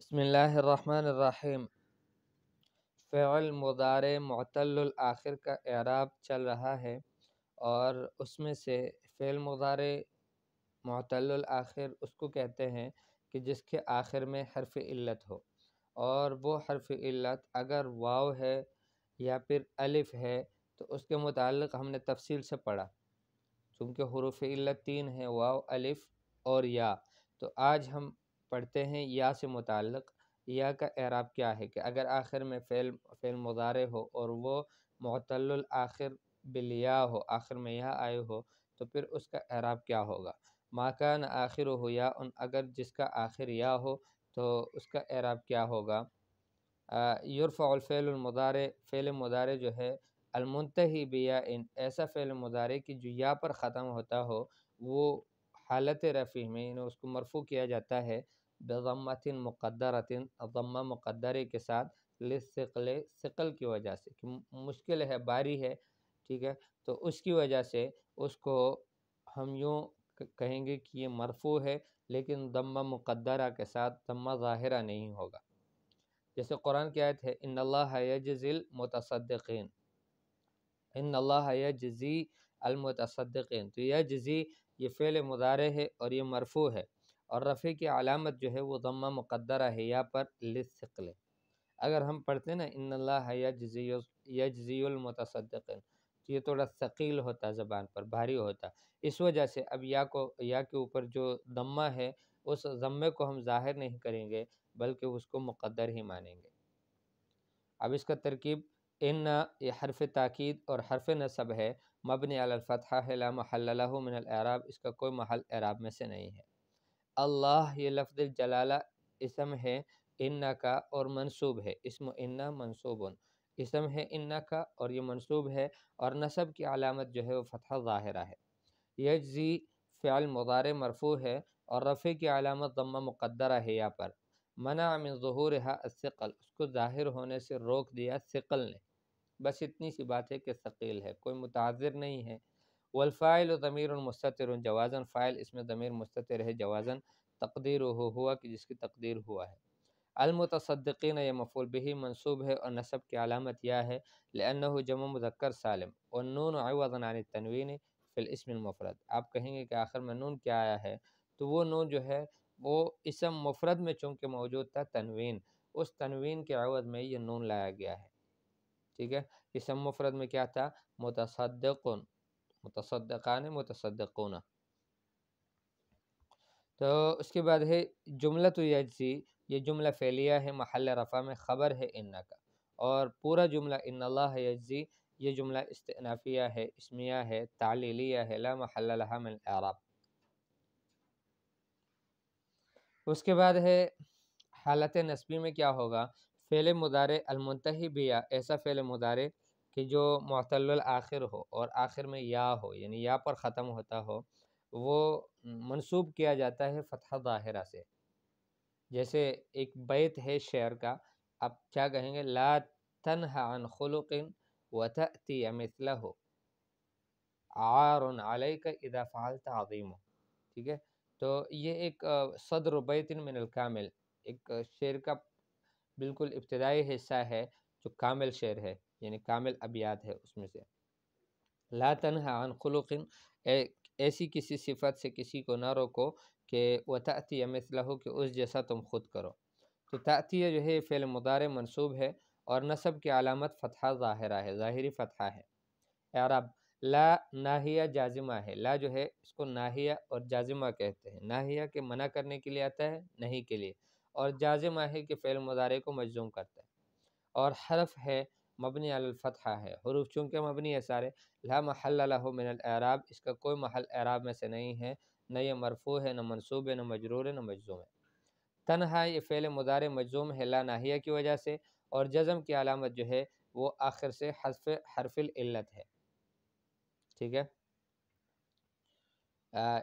बसमीम फ़ैल मदार मतल आखिर का एराब चल रहा है और उसमें से फ़ैल मुदार मतलब आखिर उसको कहते हैं कि जिसके आखिर में हरफ इल्लत हो और वो हरफ इल्लत अगर वाव है या फिर अलिफ़ है तो उसके मुतल हमने तफसील से पढ़ा चूँकि हरूफ इल्लत तीन है वाव अलिफ़ और या तो आज हम पढ़ते हैं या से मुतक़ या का एराब क्या है कि अगर आखिर में फ़ेल फ़ेल मुजारे हो और वो मतल आखिर बिलिया हो आखिर में यह आए हो तो फिर उसका एराब क्या होगा माकान आखिर हो या उन अगर जिसका आखिर या हो तो उसका एराब क्या होगा युरफ़लफ़ेलमदारे फ़ेल मदारे जो है ही बिया इन ऐसा फ़ेल मदारे कि जो या पर ख़त्म होता हो वो हालत रफ़ी में उसको मरफू किया जाता है बज़म्मतिन मुकदर ज़म्मा मुक़दरे के साथ लिसकल शकल की वजह से कि मुश्किल है बारी है ठीक है तो उसकी वजह से उसको हम यूँ कहेंगे कि ये मरफू है लेकिन दम्मा मुक़दरा के साथ दम्मा ज़ाहरा नहीं होगा जैसे कुरान की आयत है इन अल्लाजिल मुतसद्दीन इन अल्लाजी अलमतसदीन तो यह जजी ये फ़ेल मुदारे है और ये मरफू है और रफ़े की अलामत जो है वो दम्मा मुकद्दर है या पर लिसकल अगर हम पढ़ते ना इन यजीमतसदन तो ये थोड़ा शकील होता ज़बान पर भारी होता इस वजह से अब या को या के ऊपर जो दम्मा है उस जम्मे को हम ज़ाहिर नहीं करेंगे बल्कि उसको मुकद्दर ही मानेंगे अब इसका तरकीब इन ये हरफ ताक़ीद और हरफ नसब है मबन अलफ़ा है ला महल मिनल इसका कोई महल एराब में से नहीं है अल्लाह ये लफ्ज़ जलाला इसम है इन्ना का और मनसूब है इसम इन्ना मनसूबन इसम है इन्ना का और ये मनसूब है और नसब की अलामत जो है वो फतह ज़ाहिरा है जी फ़्याल मदार मरफू है और रफ़े की अलामत दम्मा मुकद्दरा है यहाँ पर मना मिन ظहूर सिकल उसको ज़ाहिर होने से रोक दिया सिकल ने बस इतनी सी बात है कि शकील है कोई मुताज़िर नहीं है वलफ़ाइल ज़मीर मुस्तर जवाज़न फ़ाइल इसमें ज़मीर मुस्तर है जवाज़न तकदीर हो हुआ कि जिसकी तकदीर हुआ है अलमतदीन यह मफूल बही मनसूब है और नसब की अलामत यह है लन्ह जम मुजक्कर सालम और नून अवजनान तनवीन मफरत आप कहेंगे कि आखिर में नून क्या आया है तो वो नून जो है वो इसम मफरत में चूँकि मौजूद था तनवीन उस तनवीन के अवज में ये नून लाया गया है ठीक है इसम मफरत में क्या था मुतसदन मुतसदान मुतसदकोना तो उसके बाद है जुमला तो यजी ये जुमला फैलिया है महल रफ़ा में ख़बर है इन्ना का और पूरा जुमला इन अल्लाह यजी ये जुमला इस्तनाफिया है इसमिया है तालीलिया है ला महल आराब उसके बाद है हालत नस्बी में क्या होगा फ़ैल मुदारे अलमतही बिया ऐसा फ़ैल मुदारे कि जो मतल आखिर हो और आखिर में या हो यानी या पर ख़त्म होता हो वो मनसूब किया जाता है फतह दाहिरा से जैसे एक बैत है शेर का आप क्या कहेंगे ला तन अन खुलकिन वती हो आर आलय का इदा तज़ीम हो ठीक है तो ये एक सदर बैतिन मिनल कामिल एक शेर का बिल्कुल इब्तदाई हिस्सा है जो कामिल शेर है यानी कामिल अबियात है उसमें से ला तन अन खलुकिन ऐसी किसी सिफत से किसी को ना रोको कि व ताती मिसलहु कि उस जैसा तुम खुद करो तो तातिया जो है फ़िल मुदार मनसूब है और नसब की अलामत फ़तहा ज़ाहिरा है ज़ाहरी फ़तहा है अरब ला नाहिया जाजिमा है ला जो है इसको नाहिया और जाजिमा कहते हैं नाहिया के मना करने के लिए आता है नहीं के लिए और जाजिमा है कि फैल मुदारे को मजजूम करता है और हरफ है मबनी अलफ़ा है हरूफ चूँकि मबनी है सारे ला महल मिनराब इसका कोई महल एराब में से नहीं है न ये मरफू है न मनसूब है न मजरूर है न मजजूम है तनहा ये फ़ैल मुदार मजूम है ला नाहिया की वजह से और जज़म की अलामत जो है वो आखिर से हर्फ हरफिल है ठीक है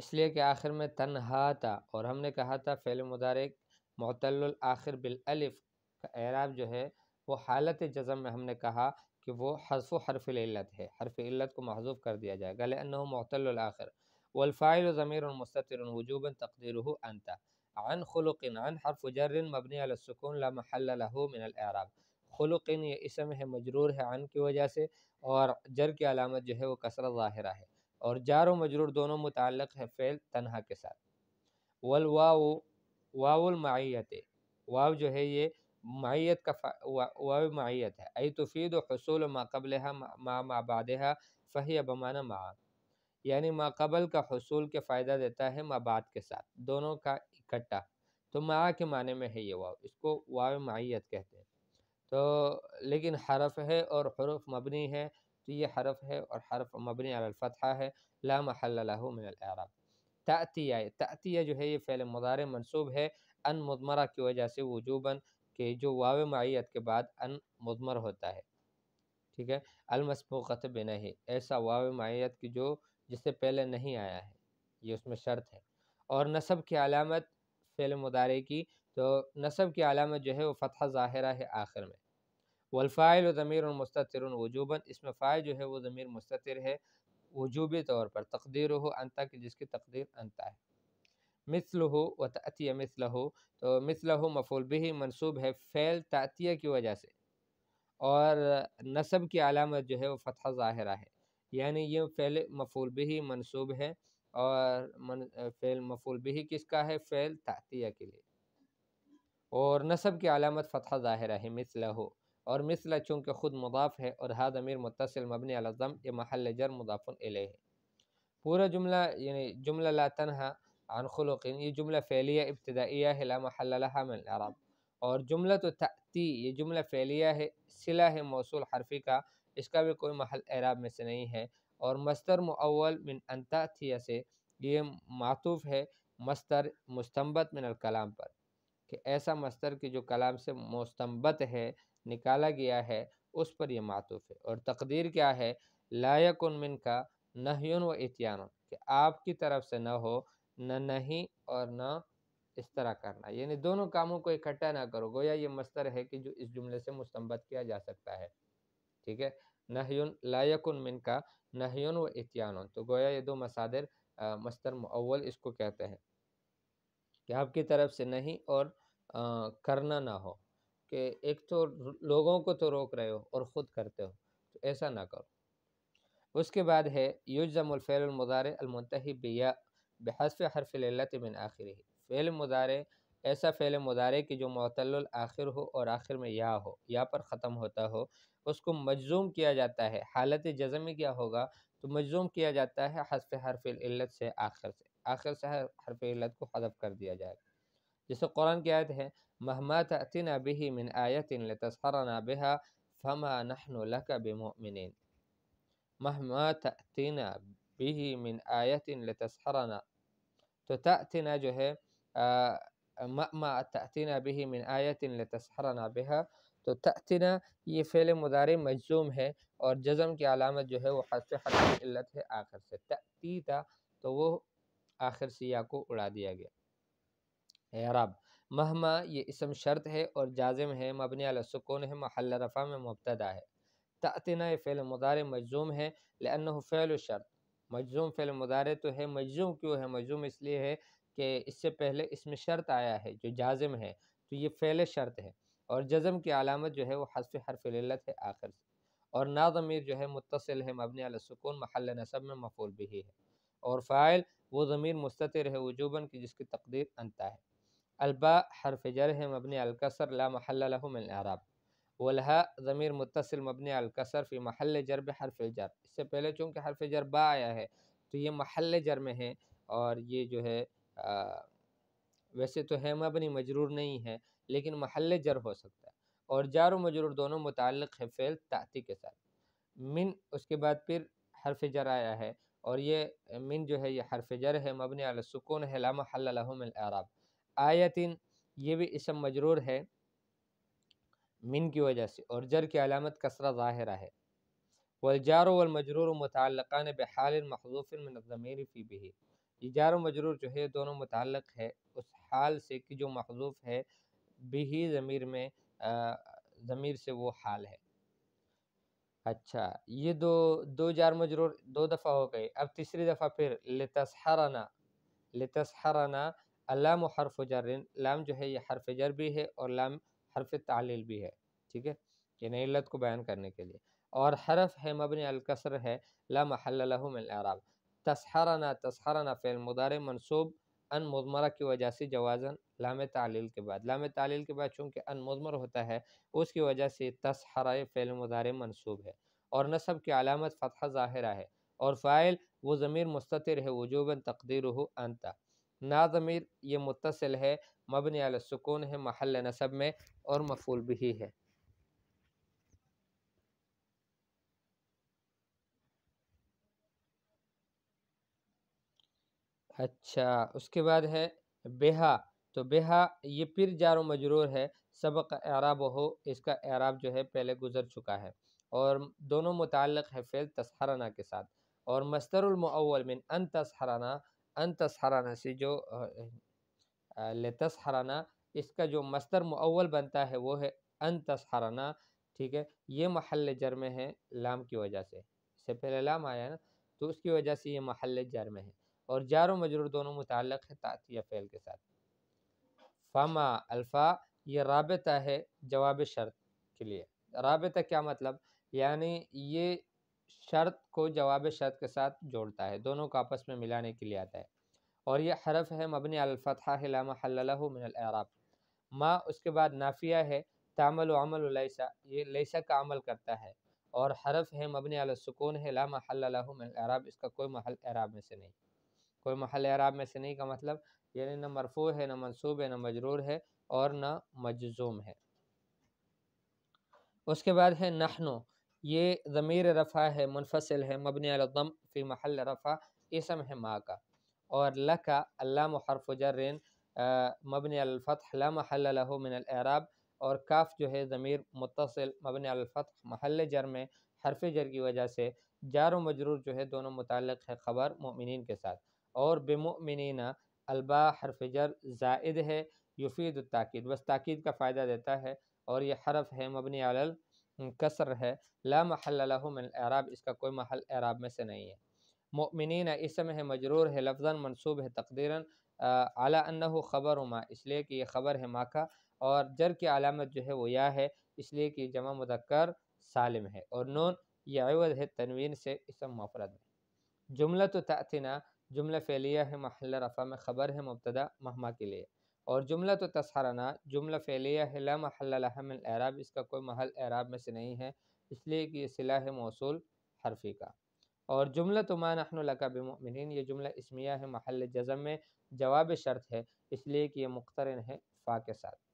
इसलिए कि आखिर में तनहा था और हमने कहा था फ़ैल मुदारक मतलब आखिर बिलअलफ़ का एराब जो है वो हालत जज़म में हमने कहा कि वो हरफ हरफ इल्लत है हरफ इल्लत को महजूब कर दिया जाए गले अन मोतलआखिर वलफ़ाइल ज़मीर मुस्तर वजूबन तकदीर अनता अन खलुकिन अन हरफ जर मबनी अलसकून लामहलहमिनब खलुकिन ये इसम है मजरूर है अन की वजह से और जर की अलामत जो है वो कसर ज़ाहिर है और जार व मजरूर दोनों मुतल है फ़ैल तनहा के साथ वलवा वाउलमाइत वाव जो है ये मैत का वह मैत है अई तुफ़ीद हसूल माकबल माँ माबाद फ़ही बमाना माँ यानी माकबल का हसूल के फ़ायदा देता है माबाद के साथ दोनों का इकट्ठा तो माँ के माने में है ये वाव इसको वाव मैत कहते हैं तो लेकिन हरफ है और हरूफ मबनी है तो ये हरफ है और हरफ मबनी अलफ़ा है ला मिनरब तातिया तातिया जो है ये फ़ैल मदार मनसूब है अन मदमरा की वजह से वजूबन कि जो वाव माइत के बाद अन मजमर होता है ठीक है अलमसबूक़त बिना ही ऐसा वाव माइत की जो जिससे पहले नहीं आया है ये उसमें शर्त है और नसब की अलामत फ़ैल मुदारे की तो नसब की अलामत जो है वो फ़तह ज़ाहरा है आखिर में वलफ़ाइल ज़मीर और मुस्तर वजूबन इसमें फ़ाइल जो है वो ज़मीर मुस्तर है वजूबी तौर पर तकदीर हो अनता की जिसकी तकदीर अनता है मिसल हो व तातिया मिसल हो तो मिसल मफूल भी मनसूब है फ़ैल तातिया की वजह से और नसब की अलामत जो है वो फतह ज़ाहरा है यानी ये फ़ैल मफूल भी मनसूब है और मन फ़ैल मफूल भी किसका है फ़ैल तातिया के लिए और नसब की अलामत फतह ज़ाहरा है मिसल और मिसल चूँकि ख़ुद मुदाफ़ है और हाद अमीर मुतसिल मबन अलज़म ये महल जर मुदाफ़न है पूरा जुमला यानी जुमला ला तनहा عن خلق ये जुमला फ़ैलिया इब्तदाइया है ला महल लहा मिन अरब और जुमला तो तती ये जुमला फ़ैलिया है सिला है मौसू हरफी का इसका भी कोई महल एराब में से नहीं है और मस्तर मुअवल मिन अंताथिया से ये मातूफ़ है मस्तर मुस्तम्बत मिन कलाम पर कि ऐसा मस्तर कि जो कलाम से मुस्तम्बत है निकाला गया है उस पर यह मातूफ़ है और तकदीर क्या है लायक मिन का नहयन व इतियान कि आपकी तरफ से न हो न नहीं और न इस तरह करना यानी दोनों कामों को इकट्ठा ना करो गोया ये मस्तर है कि जो इस जुमले से मुस्तम्बत किया जा सकता है ठीक है नहयुन लायकुन मिन का नहयुन व इतियान तो गोया ये दो मसादर मस्तर अव्वल इसको कहते हैं कि आपकी तरफ से नहीं और आ, करना ना हो कि एक तो लोगों को तो रोक रहे हो और ख़ुद करते हो तो ऐसा ना करो उसके बाद है युजमफ़ैलमदार अलमतही बिया बहसफ़ हरफ लत मिन आखिर फ़ेल मुदारे ऐसा फ़ेल मुदारे कि जो मतल आखिर हो और आखिर में या हो या पर ख़त्म होता हो उसको मजजूम किया जाता है हालत जज़म में क्या होगा तो मजजूम किया जाता है हसफ हरफ इल्लत से आखिर से आखिर से हरफ इल्लत को हदफ कर दिया जाएगा जैसे कुरान की आयत है महमत तिन बिही मिन आयतिन तस्करना बिहा फमा नहन का बेमिन महमत तिन भी मिन आयत लतसहरना तो तअतना जो है मा तअतना भी मिन आयत लतसहरना बेहा तो तअतना ये फ़ेल मुदारे मजूम है और जज़म की अलामत जो है वो हसफ़ इल्लत है आखिर से तअतीता तो वो आखिर सिया को उड़ा दिया गया एराब महमा ये इसम शर्त है और जाजम है मबनी अलसकून है महल रफ़ा में मुबतदा है तअतना ये फ़ेल मुदार मजूम है लनफ़ल शर्त मजजूम फैल मुदारे तो है मजजूम क्यों है मजूम इसलिए है कि इससे पहले इसमें शर्त आया है जो जाजम है तो ये फ़ैल शर्त है और जज़म की अलामत जो है वो हसफ हरफिलत है आखिर से और ना ज़मीर जो है मुतसिल है मबन सुकून महल नसब में मफूल भी है और फ़ाइल वो ज़मीर मुस्तर है वजूबन की जिसकी तकदीर अनता है अलबा हरफ जर है मबन अलकसर ला महल आराब वलहा ज़मीर मुतसिल मबन अलकसर फ़ी महल जरब हरफ जर इससे पहले चूँकि हरफ जर बा आया है तो ये महल जर में है और ये जो है आ, वैसे तो है मबनी मजरूर नहीं है लेकिन महल जर हो सकता है और जार व मजरूर दोनों मुतल है फैल ताती के साथ मिन उसके बाद फिर हरफ जर आया है और ये मिन जो है ये हरफ जर है मबन अलसकून है लामा हल्लाम आयतिन ये भी इसम मजरूर है मिन की वजह से और जर की अलामत कसरा ज़ाहिर है वलजार वलमजरूर मुतलक़ान बहाल महजूफ़ मनज़मीर फ़ी बही इजार मजरूर जो है दोनों मुतल है उस हाल से कि जो महजूफ़ है बिही ज़मीर में ज़मीर से वो हाल है अच्छा ये दो दो जार मजरूर दो दफ़ा हो गए अब तीसरी दफ़ा फिर लतसहराना लतसहराना अलाम हरफ जर लाम जो है ये हरफ जर भी है और लाम हरफ तालील भी है ठीक है यानी इल्लत को बयान करने के लिए और हरफ है मबन अलकसर है ला महल्लाब तस्हराना तस्हराना फ़ैल मुदार मनसूब अन मजमरा की वजह से जवाज़न लाम तालील के बाद लाम तालील के बाद चूँकि अन मजमर होता है उसकी वजह से तस्हरा फ़ैल मुदार मनसूब है और नसब की अलामत फ़तः ज़ाहिर है और फ़ाइल वो ज़मीर मुस्तर है वजूबन तकदीर हो अनता नाजमीर ये मुतसिल है मबन सुकून है महल नसब में और मफूल भी है अच्छा उसके बाद है बेहा तो बेहा ये फिर जारो मजरूर है सबक एराब हो इसका एराब जो है पहले गुजर चुका है और दोनों मुतल है फेल तस्हराना के साथ और मस्तरमल मिन अन तस्हराना अंतस हराना से जो लेतस हराना इसका जो मस्तर मुअल बनता है वो है अंतस हराना ठीक है ये महल जर्म है लाम की वजह से इससे पहले लाम आया ना तो उसकी वजह से ये महल जर्म है और जार मजरूर दोनों मुतल है तातिया फ़ैल के साथ फमा अल्फ़ा ये रबता है जवाब शर्त के लिए रबता क्या मतलब यानी ये शर्त को जवाब शर्त के साथ जोड़ता है दोनों को आपस में मिलाने के लिए आता है और यह हरफ है मबनी अलफ़ा मिनराब माँ उसके बाद नाफिया है तामल अमल लैसा ये लैसा का अमल करता है और हरफ है मबनी अलसकून है ला महल्लाब इसका कोई महल एराब में से नहीं कोई महल एराब में से नहीं का मतलब यानी न मरफू है न मनसूब है न मजरूर है और न मजजूम है उसके बाद है नहनो ये ज़मीर रफ़ा है मुनफसल है मबन अलदम फ़ी महल रफ़ा इसम है माँ का और ल का अल्लाम हरफ ला महल लहू मिन और काफ जो है ज़मीर मुतसिल मबन अलफ़त महल जर में हरफ जर की वजह से जार व मजरूर जो है दोनों मुतल है ख़बर ममिन के साथ और बेमिनना अलबा हरफ जर जायद है युफीद ताक़द बस ताक़द का फ़ायदा देता है और यह हरफ है मबनी कसर है ला महल इसका कोई महल एराब में से नहीं है ममिन इसम है मजरूर है लफजन मनसूब है तकदीरन अला ख़बर उमा इसलिए कि यह ख़बर है माँ का और जर की अलामत जो है वो या है इसलिए कि जमा मुदक्कर सालिम है और नून या अवद है तनवीन से इसम मफरत में जुमला तो तातना जुमला फैलिया है महल रफ़ा में ख़बर है मुबतदा महमा के लिए और जुमला तो तसहराना जुमला फ़ैलिया हिला महल एराब इसका कोई महल एराब में से नहीं है इसलिए कि यह सिला है मौसूल हरफी का और जुमला तो मानका बेमिन ये जुमला इसमिया है महल जज़म में जवाब शर्त है इसलिए कि यह मुख्तरन है फ़ा के साथ